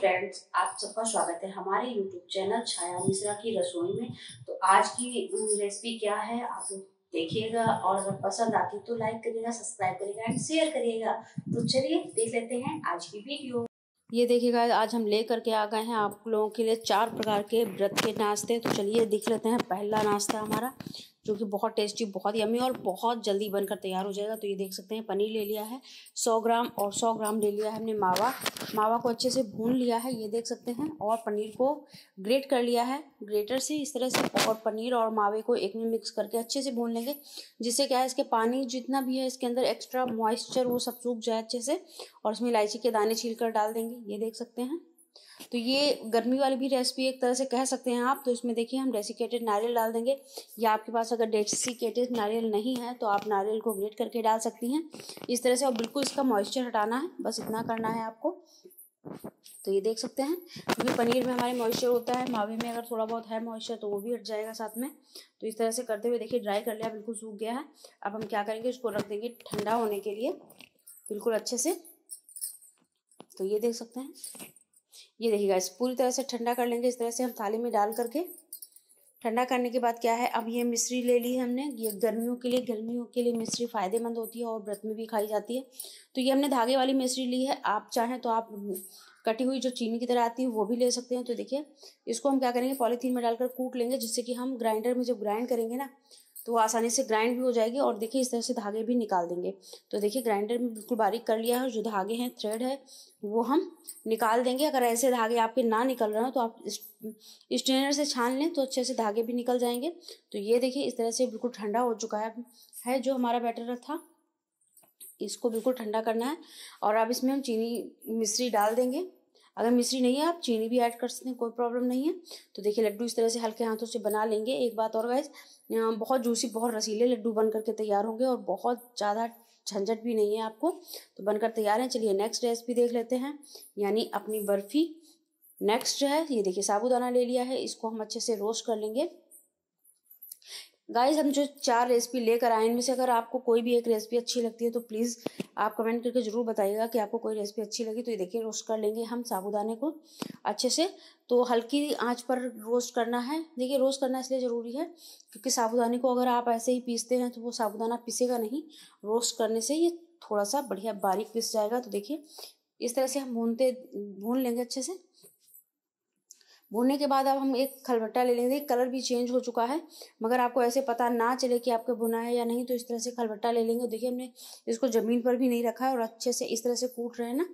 friends आप सबका स्वागत है हमारे यूट्यूब चैनल छाया मिश्रा की रसोई में तो आज की रेसिपी क्या है आप लोग देखिएगा और अगर पसंद आती तो लाइक करिएगा सब्सक्राइब करिएगा एंड शेयर करिएगा तो चलिए देख लेते हैं आज की वीडियो ये देखिएगा आज हम ले करके आ गए हैं आप लोगों के लिए चार प्रकार के व्रत के नाश्ते तो चलिए देख लेते हैं पहला नाश्ता हमारा जो कि बहुत टेस्टी बहुत यमी और बहुत जल्दी बनकर तैयार हो जाएगा तो ये देख सकते हैं पनीर ले लिया है सौ ग्राम और सौ ग्राम ले लिया है हमने मावा मावा को अच्छे से भून लिया है ये देख सकते हैं और पनीर को ग्रेट कर लिया है ग्रेटर से इस तरह से और पनीर और मावे को एक में मिक्स करके अच्छे से भून लेंगे जिससे क्या है इसके पानी जितना भी है इसके अंदर एक्स्ट्रा मॉइस्चर वो सब सूख जाए अच्छे से और इसमें इलायची के दाने छील कर डाल देंगे ये देख सकते हैं तो ये गर्मी वाली भी रेसिपी एक तरह से कह सकते हैं आप तो इसमें देखिए हम डेसिकेटेड नारियल डाल देंगे या आपके पास अगर डेसिकेटेड नारियल नहीं है तो आप नारियल को ग्रेट करके डाल सकती हैं इस तरह से और बिल्कुल इसका मॉइस्चर हटाना है बस इतना करना है आपको तो ये देख सकते हैं क्योंकि तो पनीर में हमारे मॉइस्चर होता है मावे में अगर थोड़ा बहुत है मॉइस्चर तो वो भी हट जाएगा साथ में तो इस तरह से करते हुए देखिए ड्राई कर लिया बिल्कुल सूख गया है अब हम क्या करेंगे इसको रख देंगे ठंडा होने के लिए बिल्कुल अच्छे से तो ये देख सकते हैं ये देखिएगा इस पूरी तरह से ठंडा कर लेंगे इस तरह से हम थाली में डाल करके ठंडा करने के बाद क्या है अब ये मिश्री ले ली है हमने ये गर्मियों के लिए गर्मियों के लिए मिश्री फ़ायदेमंद होती है और व्रत में भी खाई जाती है तो ये हमने धागे वाली मिश्री ली है आप चाहें तो आप कटी हुई जो चीनी की तरह आती है वो भी ले सकते हैं तो देखिए इसको हम क्या करेंगे पॉलीथीन में डालकर कूट लेंगे जिससे कि हम ग्राइंडर में जब ग्राइंड करेंगे ना तो आसानी से ग्राइंड भी हो जाएगी और देखिए इस तरह से धागे भी निकाल देंगे तो देखिए ग्राइंडर में बिल्कुल बारीक कर लिया है जो धागे हैं थ्रेड है वो हम निकाल देंगे अगर ऐसे धागे आपके ना निकल रहे हो तो आप स्ट्रेनर से छान लें तो अच्छे से धागे भी निकल जाएंगे तो ये देखिए इस तरह से बिल्कुल ठंडा हो चुका है जो हमारा बैटर था इसको बिल्कुल ठंडा करना है और अब इसमें हम चीनी मिश्री डाल देंगे अगर मिश्री नहीं है आप चीनी भी ऐड कर सकते हैं कोई प्रॉब्लम नहीं है तो देखिए लड्डू इस तरह से हल्के हाथों से बना लेंगे एक बात और गैस बहुत जूसी बहुत रसीले लड्डू बन करके तैयार होंगे और बहुत ज़्यादा झंझट भी नहीं है आपको तो बनकर तैयार हैं चलिए नेक्स्ट रेसिपी देख लेते हैं यानी अपनी बर्फ़ी नेक्स्ट है ये देखिए साबूदाना ले लिया है इसको हम अच्छे से रोस्ट कर लेंगे गाइज हम जो चार रेसिपी लेकर आए इनमें से अगर आपको कोई भी एक रेसिपी अच्छी लगती है तो प्लीज़ आप कमेंट करके ज़रूर बताइएगा कि आपको कोई रेसिपी अच्छी लगी तो ये देखिए रोस्ट कर लेंगे हम साबुदाने को अच्छे से तो हल्की आंच पर रोस्ट करना है देखिए रोस्ट करना इसलिए ज़रूरी है क्योंकि साबुदाने को अगर आप ऐसे ही पीसते हैं तो वो साबुदाना पीसेगा नहीं रोस्ट करने से ये थोड़ा सा बढ़िया बारीक पिस जाएगा तो देखिए इस तरह से हम भूनते भून लेंगे अच्छे से भुनने के बाद अब हम एक खलबट्टा ले लेंगे कलर भी चेंज हो चुका है मगर आपको ऐसे पता ना चले कि आपका भुना है या नहीं तो इस तरह से खलबट्टा ले लेंगे देखिए हमने इसको ज़मीन पर भी नहीं रखा है और अच्छे से इस तरह से कूट रहे हैं ना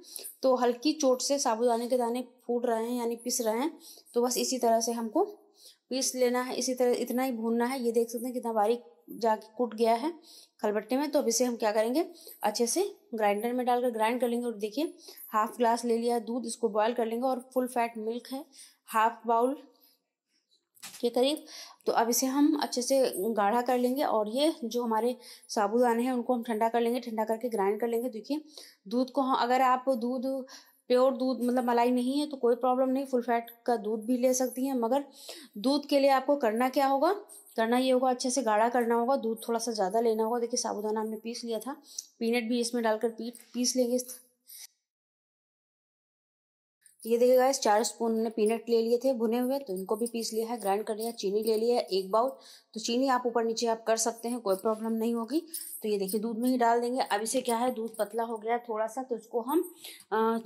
तो हल्की चोट से साबुदाने के दाने फूट रहे हैं यानी पिस रहे हैं तो बस इसी तरह से हमको पीस लेना है इसी तरह इतना ही भूनना है ये देख सकते हैं कितना बारीक जाके कूट गया है खलबट्टे में तो अब इसे हम क्या करेंगे अच्छे से ग्राइंडर में डालकर ग्राइंड कर लेंगे और देखिए हाफ ग्लास ले लिया दूध इसको बॉयल कर लेंगे और फुल फैट मिल्क है हाफ बाउल के करीब तो अब इसे हम अच्छे से गाढ़ा कर लेंगे और ये जो हमारे साबुदाने हैं उनको हम ठंडा कर लेंगे ठंडा करके ग्राइंड कर लेंगे देखिए दूध को अगर आप दूध प्योर दूध मतलब मलाई नहीं है तो कोई प्रॉब्लम नहीं फुल फैट का दूध भी ले सकती हैं मगर दूध के लिए आपको करना क्या होगा करना ये होगा अच्छे से गाढ़ा करना होगा दूध थोड़ा सा ज़्यादा लेना होगा देखिए साबुदाना हमने पीस लिया था पीनट भी इसमें डालकर पी, पीस लेंगे ये देखिएगा इस चार स्पून हमने पीनट ले लिए थे भुने हुए तो इनको भी पीस लिया है ग्राइंड कर लिया चीनी ले लिया है एक बाउल तो चीनी आप ऊपर नीचे आप कर सकते हैं कोई प्रॉब्लम नहीं होगी तो ये देखिए दूध में ही डाल देंगे अब इसे क्या है दूध पतला हो गया है थोड़ा सा तो इसको हम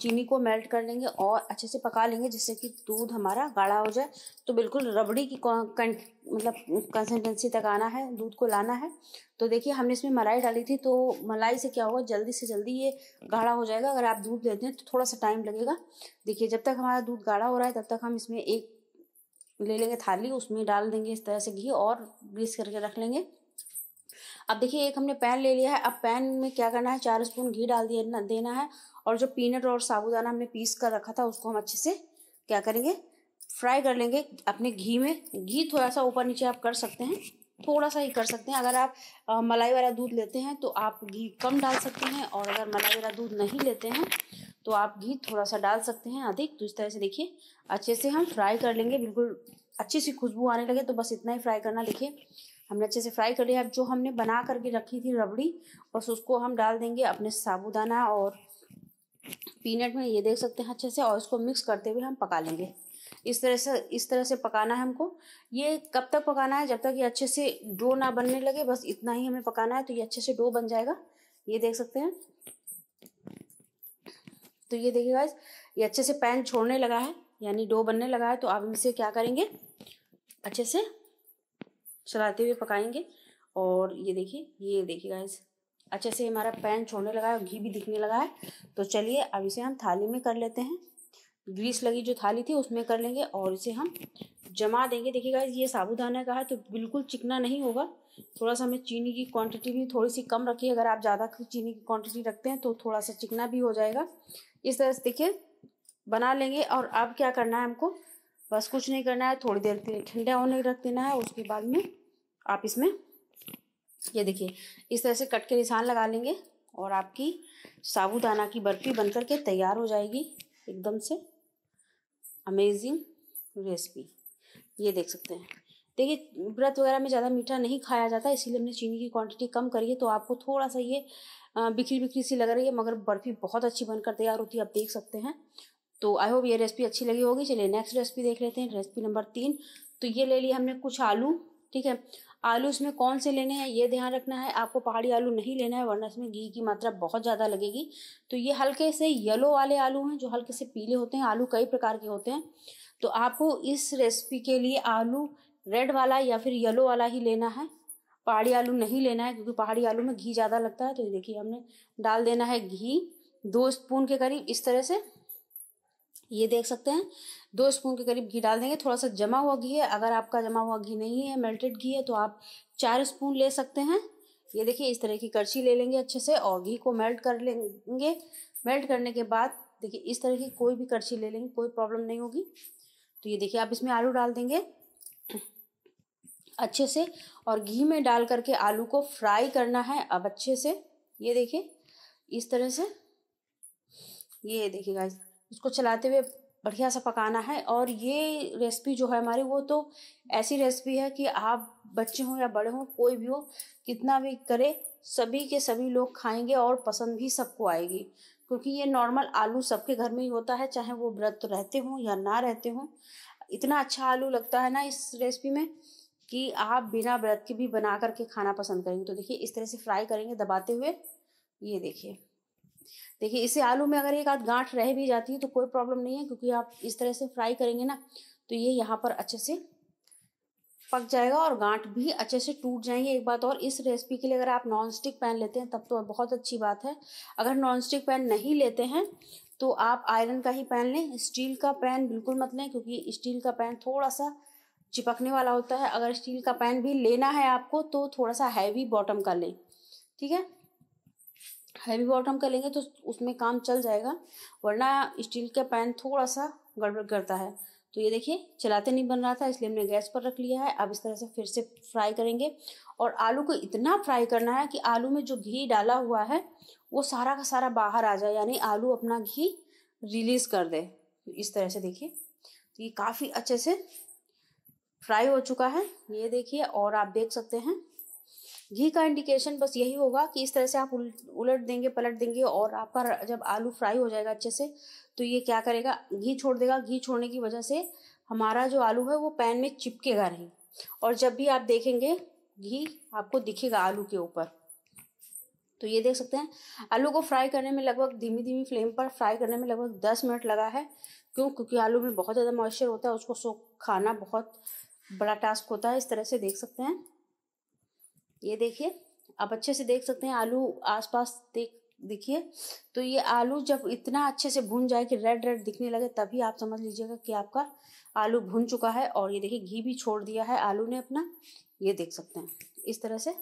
चीनी को मेल्ट कर लेंगे और अच्छे से पका लेंगे जिससे कि दूध हमारा गाढ़ा हो जाए तो बिल्कुल रबड़ी की मतलब कंसिस्टेंसी तक आना है दूध को लाना है तो देखिए हमने इसमें मलाई डाली थी तो मलाई से क्या होगा जल्दी से जल्दी ये गाढ़ा हो जाएगा अगर आप दूध लेते हैं तो थोड़ा सा टाइम लगेगा देखिए जब तक हमारा दूध गाढ़ा हो रहा है तब तक हम इसमें एक ले लेंगे थाली उसमें डाल देंगे इस तरह से घी और ग्रीस करके रख लेंगे अब देखिए एक हमने पैन ले लिया है अब पैन में क्या करना है चार स्पून घी डाल दिया देना है और जो पीनट और साबुदाना हमने पीस कर रखा था उसको हम अच्छे से क्या करेंगे फ्राई कर लेंगे अपने घी में घी थोड़ा सा ऊपर नीचे आप कर सकते हैं थोड़ा सा ही कर सकते हैं अगर आप आ, मलाई वाला दूध लेते हैं तो आप घी कम डाल सकते हैं और अगर मलाई वाला दूध नहीं लेते हैं तो आप घी थोड़ा सा डाल सकते हैं अधिक तो इस तरह से देखिए अच्छे से हम फ्राई कर लेंगे बिल्कुल अच्छी सी खुशबू आने लगे तो बस इतना ही फ्राई करना देखिए हमने अच्छे से फ्राई कर लिया अब जो हमने बना करके रखी थी रबड़ी बस उसको हम डाल देंगे अपने साबुदाना और पीनट में ये देख सकते हैं अच्छे से और इसको मिक्स करते हुए हम पका लेंगे इस तरह से इस तरह से पकाना है हमको ये कब तक पकाना है जब तक ये अच्छे से डो ना बनने लगे बस इतना ही हमें पकाना है तो ये अच्छे से डो बन जाएगा ये देख सकते हैं तो ये देखिए गाइस ये अच्छे से पैन छोड़ने लगा है यानी डो बनने लगा है तो आप इसे क्या करेंगे अच्छे से चलाते हुए पकाएंगे और ये देखिए ये देखिए गाइस अच्छे से हमारा पैन छोड़ने लगा है और घी भी दिखने लगा है तो चलिए अब इसे हम थाली में कर लेते हैं ग्रीस लगी जो थाली थी उसमें कर लेंगे और इसे हम जमा देंगे देखिएगा ये साबुदाना का है तो बिल्कुल चिकना नहीं होगा थोड़ा सा हमें चीनी की क्वांटिटी भी थोड़ी सी कम रखिए अगर आप ज़्यादा चीनी की क्वांटिटी रखते हैं तो थोड़ा सा चिकना भी हो जाएगा इस तरह से देखिए बना लेंगे और अब क्या करना है हमको बस कुछ नहीं करना है थोड़ी देर के लिए ठंडा होने रख देना है उसके बाद में आप इसमें ये देखिए इस तरह से कट के निशान लगा लेंगे और आपकी साबुदाना की बर्फी बन करके तैयार हो जाएगी एकदम से अमेजिंग रेसिपी ये देख सकते हैं देखिए व्रत वगैरह में ज़्यादा मीठा नहीं खाया जाता इसीलिए हमने चीनी की क्वांटिटी कम करी है तो आपको थोड़ा सा ये बिखरी बिखरी सी लग रही है मगर बर्फ़ी बहुत अच्छी बनकर तैयार होती है आप देख सकते हैं तो आई होप ये रेसिपी अच्छी लगी होगी चलिए नेक्स्ट रेसिपी देख लेते हैं रेसिपी नंबर तीन तो ये ले लिया हमने कुछ आलू ठीक है आलू इसमें कौन से लेने हैं ये ध्यान रखना है आपको पहाड़ी आलू नहीं लेना है वरना इसमें घी की मात्रा बहुत ज़्यादा लगेगी तो ये हल्के से येलो वाले आलू हैं जो हल्के से पीले होते हैं आलू कई प्रकार के होते हैं तो आपको इस रेसिपी के लिए आलू रेड वाला या फिर येलो वाला ही लेना है पहाड़ी आलू नहीं लेना है क्योंकि पहाड़ी आलू में घी ज़्यादा लगता है तो ये देखिए हमने डाल देना है घी दो स्पून के करीब इस तरह से ये देख सकते हैं दो स्पून के करीब घी डाल देंगे थोड़ा सा जमा हुआ घी है अगर आपका जमा हुआ घी नहीं है मेल्टेड घी है तो आप चार स्पून ले सकते हैं ये देखिए इस तरह की करछी ले लेंगे अच्छे से और घी को मेल्ट कर लेंगे मेल्ट करने के बाद देखिए इस तरह की कोई भी करछी ले लेंगे कोई प्रॉब्लम नहीं होगी तो ये देखिए आप इसमें आलू डाल देंगे अच्छे से और घी में डाल करके आलू को फ्राई करना है अब अच्छे से ये देखिए इस तरह से ये देखिए गाइस उसको चलाते हुए बढ़िया सा पकाना है और ये रेसिपी जो है हमारी वो तो ऐसी रेसिपी है कि आप बच्चे हों या बड़े हों कोई भी हो कितना भी करे सभी के सभी लोग खाएंगे और पसंद भी सबको आएगी क्योंकि ये नॉर्मल आलू सबके घर में ही होता है चाहे वो व्रत रहते हों या ना रहते हों इतना अच्छा आलू लगता है ना इस रेसिपी में कि आप बिना व्रत के भी बना करके खाना पसंद करेंगे तो देखिए इस तरह से फ्राई करेंगे दबाते हुए ये देखिए देखिए इसे आलू में अगर एक आध गांठ रह भी जाती है तो कोई प्रॉब्लम नहीं है क्योंकि आप इस तरह से फ्राई करेंगे ना तो ये यहाँ पर अच्छे से पक जाएगा और गांठ भी अच्छे से टूट जाएंगे एक बात और इस रेसिपी के लिए अगर आप नॉन स्टिक पैन लेते हैं तब तो बहुत अच्छी बात है अगर नॉन स्टिक पैन नहीं लेते हैं तो आप आयरन का ही पैन लें स्टील का पैन बिल्कुल मत लें क्योंकि स्टील का पैन थोड़ा सा चिपकने वाला होता है अगर स्टील का पैन भी लेना है आपको तो थोड़ा सा हैवी बॉटम का लें ठीक है हैवी बॉटम का लेंगे तो उसमें काम चल जाएगा वरना स्टील का पैन थोड़ा सा गड़बड़ करता है तो ये देखिए चलाते नहीं बन रहा था इसलिए हमने गैस पर रख लिया है अब इस तरह से फिर से फ्राई करेंगे और आलू को इतना फ्राई करना है कि आलू में जो घी डाला हुआ है वो सारा का सारा बाहर आ जाए यानी आलू अपना घी रिलीज़ कर दे तो इस तरह से देखिए तो ये काफ़ी अच्छे से फ्राई हो चुका है ये देखिए और आप देख सकते हैं घी का इंडिकेशन बस यही होगा कि इस तरह से आप उलट देंगे पलट देंगे और आपका जब आलू फ्राई हो जाएगा अच्छे से तो ये क्या करेगा घी छोड़ देगा घी छोड़ने की वजह से हमारा जो आलू है वो पैन में चिपकेगा नहीं और जब भी आप देखेंगे घी आपको दिखेगा आलू के ऊपर तो ये देख सकते हैं आलू को फ्राई करने में लगभग धीमी धीमी फ्लेम पर फ्राई करने में लगभग दस मिनट लगा है क्यों क्योंकि आलू में बहुत ज़्यादा मॉइस्चर होता है उसको सो खाना बहुत बड़ा टास्क होता है इस तरह से देख सकते हैं ये देखिए आप अच्छे से देख सकते हैं आलू आसपास देख देखिए तो ये आलू जब इतना अच्छे से भून जाए कि रेड रेड दिखने लगे तभी आप समझ लीजिएगा कि आपका आलू भून चुका है और ये देखिए घी भी छोड़ दिया है आलू ने अपना ये देख सकते हैं इस तरह से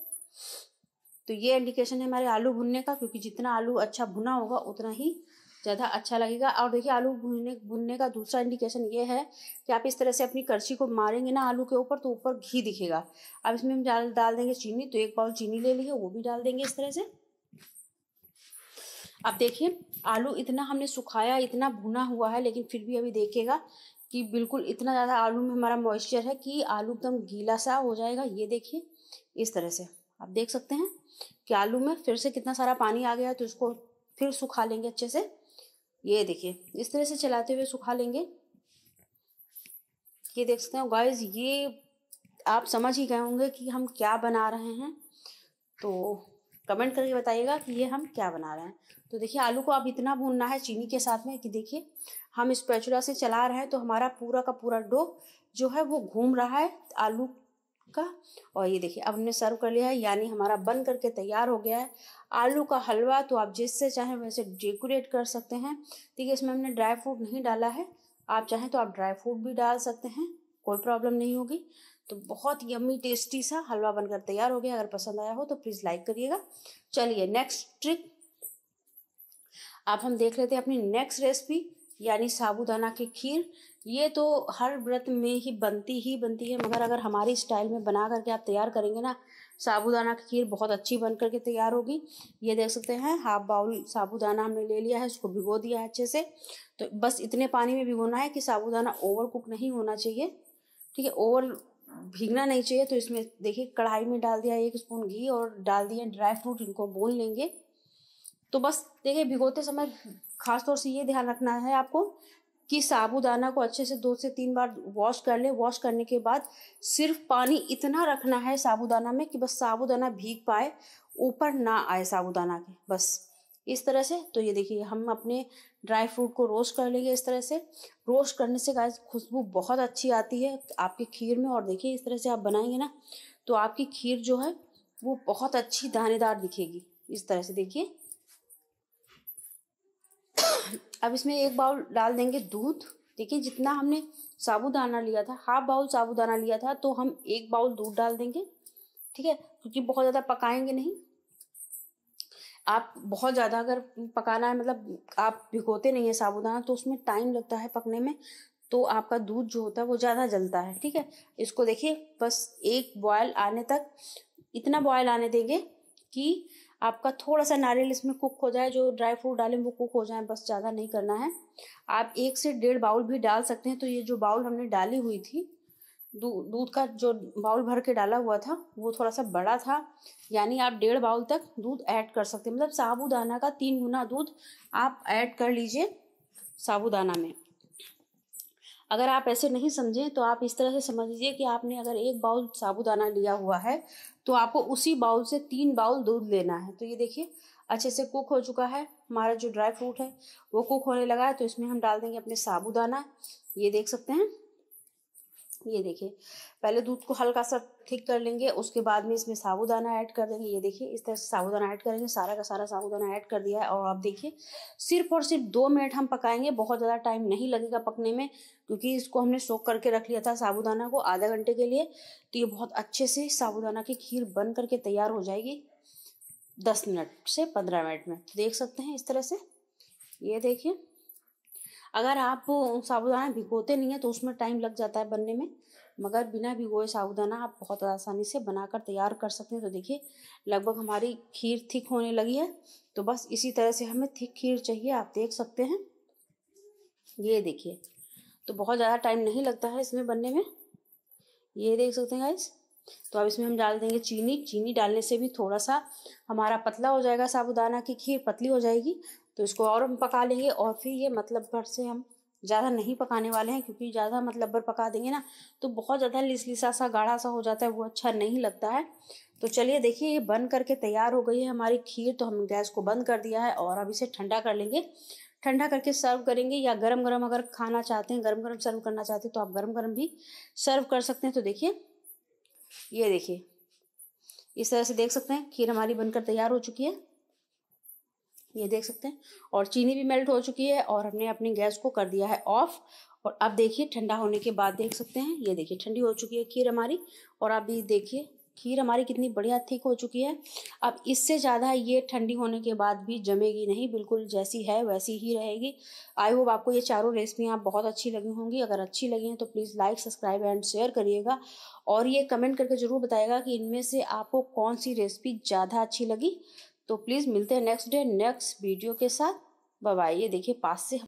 तो ये इंडिकेशन है हमारे आलू भुनने का क्योंकि जितना आलू अच्छा भुना होगा उतना ही ज़्यादा अच्छा लगेगा और देखिए आलू भुनने भुनने का दूसरा इंडिकेशन ये है कि आप इस तरह से अपनी करछी को मारेंगे ना आलू के ऊपर तो ऊपर घी दिखेगा अब इसमें हम डाल डाल देंगे चीनी तो एक बाउल चीनी ले ली है वो भी डाल देंगे इस तरह से अब देखिए आलू इतना हमने सुखाया इतना भुना हुआ है लेकिन फिर भी अभी देखिएगा कि बिल्कुल इतना ज़्यादा आलू में हमारा मॉइस्चर है कि आलू एकदम गीला सा हो जाएगा ये देखिए इस तरह से आप देख सकते हैं कि आलू में फिर से कितना सारा पानी आ गया तो इसको फिर सुखा लेंगे अच्छे से ये देखिए इस तरह से चलाते हुए सुखा लेंगे ये देख सकते हो गाइज ये आप समझ ही गए होंगे कि हम क्या बना रहे हैं तो कमेंट करके बताइएगा कि ये हम क्या बना रहे हैं तो देखिए आलू को अब इतना भूनना है चीनी के साथ में कि देखिए हम इस पैचुला से चला रहे हैं तो हमारा पूरा का पूरा डो जो है वो घूम रहा है आलू का और ये देखिए अब हमने सर्व कर लिया है यानी हमारा बन करके तैयार हो गया है आलू का हलवा तो आप जिससे चाहें वैसे डेकोरेट कर सकते हैं ठीक है इसमें हमने ड्राई फ्रूट नहीं डाला है आप चाहें तो आप ड्राई फ्रूट भी डाल सकते हैं कोई प्रॉब्लम नहीं होगी तो बहुत यम्मी टेस्टी सा हलवा बनकर तैयार हो गया अगर पसंद आया हो तो प्लीज़ लाइक करिएगा चलिए नेक्स्ट ट्रिक अब हम देख लेते हैं अपनी नेक्स्ट रेसिपी यानी साबूदाना की खीर ये तो हर व्रत में ही बनती ही बनती है मगर अगर हमारी स्टाइल में बना करके आप तैयार करेंगे ना साबूदाना की खीर बहुत अच्छी बन करके तैयार होगी ये देख सकते हैं हाफ बाउल साबूदाना हमने ले लिया है उसको भिगो दिया है अच्छे से तो बस इतने पानी में भिगोना है कि साबूदाना ओवर कुक नहीं होना चाहिए ठीक है ओवर भीगना नहीं चाहिए तो इसमें देखिए कढ़ाई में डाल दिया एक स्पून घी और डाल दिया ड्राई फ्रूट इनको बोल लेंगे तो बस देखिए भिगोते समय खास तौर से ये ध्यान रखना है आपको कि साबुदाना को अच्छे से दो से तीन बार वॉश कर लें वॉश करने के बाद सिर्फ पानी इतना रखना है साबुदाना में कि बस साबुदाना भीग पाए ऊपर ना आए साबुदाना के बस इस तरह से तो ये देखिए हम अपने ड्राई फ्रूट को रोस्ट कर लेंगे इस तरह से रोस्ट करने से गाय खुशबू बहुत अच्छी आती है आपकी खीर में और देखिए इस तरह से आप बनाएंगे ना तो आपकी खीर जो है वो बहुत अच्छी दानेदार दिखेगी इस तरह से देखिए अब इसमें एक बाउल डाल देंगे दूध देखिए जितना हमने साबुदाना लिया था हाफ बाउल साबुदाना लिया था तो हम एक बाउल दूध डाल देंगे ठीक है क्योंकि बहुत ज़्यादा पकाएंगे नहीं आप बहुत ज़्यादा अगर पकाना है मतलब आप भिगोते नहीं है साबुदाना तो उसमें टाइम लगता है पकने में तो आपका दूध जो होता है वो ज़्यादा जलता है ठीक है इसको देखिए बस एक बॉयल आने तक इतना बॉयल आने देंगे कि आपका थोड़ा सा नारियल इसमें कुक हो जाए जो ड्राई फ्रूट डालें वो कुक हो जाए बस ज़्यादा नहीं करना है आप एक से डेढ़ बाउल भी डाल सकते हैं तो ये जो बाउल हमने डाली हुई थी दूध का जो बाउल भर के डाला हुआ था वो थोड़ा सा बड़ा था यानी आप डेढ़ बाउल तक दूध ऐड कर सकते हैं मतलब साबुदाना का तीन गुना दूध आप ऐड कर लीजिए साबुदाना में अगर आप ऐसे नहीं समझें तो आप इस तरह से समझ लीजिए कि आपने अगर एक बाउल साबुदाना लिया हुआ है तो आपको उसी बाउल से तीन बाउल दूध लेना है तो ये देखिए अच्छे से कुक हो चुका है हमारा जो ड्राई फ्रूट है वो कुक होने लगा है तो इसमें हम डाल देंगे अपने साबुदाना ये देख सकते हैं ये देखिए पहले दूध को हल्का सा ठीक कर लेंगे उसके बाद में इसमें साबुदाना ऐड कर देंगे ये देखिए इस तरह से साबुदाना ऐड करेंगे सारा का सारा साबुदाना ऐड कर दिया है और आप देखिए सिर्फ और सिर्फ दो मिनट हम पकाएंगे बहुत ज़्यादा टाइम नहीं लगेगा पकने में क्योंकि इसको हमने सोख करके रख लिया था साबुदाना को आधा घंटे के लिए तो ये बहुत अच्छे से साबुदाना की खीर बन करके तैयार हो जाएगी दस मिनट से पंद्रह मिनट में तो देख सकते हैं इस तरह से ये देखिए अगर आप साबुदाना भिगोते नहीं हैं तो उसमें टाइम लग जाता है बनने में मगर बिना भिगोए साबुदाना आप बहुत आसानी से बनाकर तैयार कर सकते हैं तो देखिए लगभग हमारी खीर थिक होने लगी है तो बस इसी तरह से हमें थिक खीर चाहिए आप देख सकते हैं ये देखिए तो बहुत ज़्यादा टाइम नहीं लगता है इसमें बनने में ये देख सकते हैं गाइस तो अब इसमें हम डाल देंगे चीनी चीनी डालने से भी थोड़ा सा हमारा पतला हो जाएगा साबुदाना की खीर पतली हो जाएगी तो इसको और हम पका लेंगे और फिर ये मतलब भर से हम ज़्यादा नहीं पकाने वाले हैं क्योंकि ज़्यादा मतलब भर पका देंगे ना तो बहुत ज़्यादा लिसलिसा सा गाढ़ा सा हो जाता है वो अच्छा नहीं लगता है तो चलिए देखिए ये बन करके तैयार हो गई है हमारी खीर तो हम गैस को बंद कर दिया है और अब इसे ठंडा कर लेंगे ठंडा करके सर्व करेंगे या गरम गरम अगर खाना चाहते हैं गरम गरम सर्व करना चाहते हैं तो आप गरम गरम भी सर्व कर सकते हैं तो देखिए ये देखिए इस तरह से देख सकते हैं खीर हमारी बनकर तैयार हो चुकी है ये देख सकते हैं और चीनी भी मेल्ट हो चुकी है और हमने अपने गैस को कर दिया है ऑफ और अब देखिए ठंडा होने के बाद देख सकते हैं ये देखिए ठंडी हो चुकी है खीर हमारी और आप ये देखिए खीर हमारी कितनी बढ़िया थिक हो चुकी है अब इससे ज़्यादा ये ठंडी होने के बाद भी जमेगी नहीं बिल्कुल जैसी है वैसी ही रहेगी आई होप आपको ये चारों रेसिपियाँ बहुत अच्छी लगी होंगी अगर अच्छी लगी हैं तो please like subscribe and share करिएगा और ये कमेंट करके ज़रूर बताएगा कि इनमें से आपको कौन सी रेसिपी ज़्यादा अच्छी लगी तो प्लीज़ मिलते हैं नेक्स्ट डे नेक्स्ट वीडियो के साथ बाय ये देखिए पास से